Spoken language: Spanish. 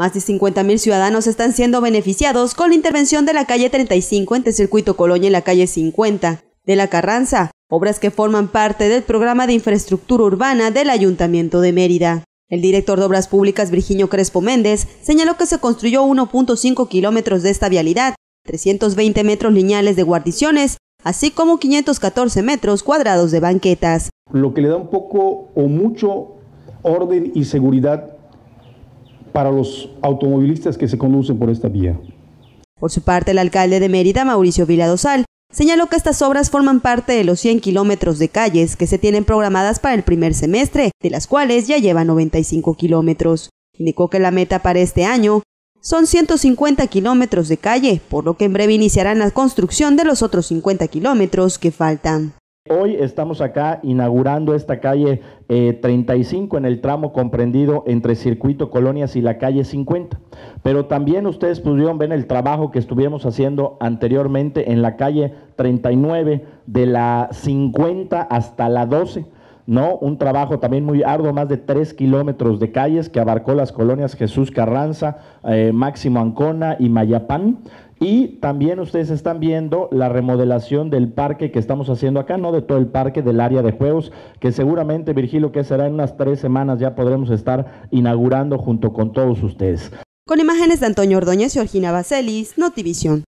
Más de 50.000 ciudadanos están siendo beneficiados con la intervención de la calle 35 entre Circuito Colonia y la calle 50 de la Carranza, obras que forman parte del programa de infraestructura urbana del Ayuntamiento de Mérida. El director de Obras Públicas Virginio Crespo Méndez señaló que se construyó 1.5 kilómetros de esta vialidad, 320 metros lineales de guardiciones, así como 514 metros cuadrados de banquetas. Lo que le da un poco o mucho orden y seguridad para los automovilistas que se conducen por esta vía. Por su parte, el alcalde de Mérida, Mauricio Viladosal, señaló que estas obras forman parte de los 100 kilómetros de calles que se tienen programadas para el primer semestre, de las cuales ya lleva 95 kilómetros. Indicó que la meta para este año son 150 kilómetros de calle, por lo que en breve iniciarán la construcción de los otros 50 kilómetros que faltan. Hoy estamos acá inaugurando esta calle 35 eh, en el tramo comprendido entre Circuito Colonias y la calle 50. Pero también ustedes pudieron ver el trabajo que estuvimos haciendo anteriormente en la calle 39 de la 50 hasta la 12. ¿no? Un trabajo también muy arduo, más de tres kilómetros de calles que abarcó las colonias Jesús Carranza, eh, Máximo Ancona y Mayapán. Y también ustedes están viendo la remodelación del parque que estamos haciendo acá, no de todo el parque, del área de juegos, que seguramente, Virgilio, que será en unas tres semanas ya podremos estar inaugurando junto con todos ustedes. Con imágenes de Antonio Ordóñez y Orgina Baselis, Notivisión.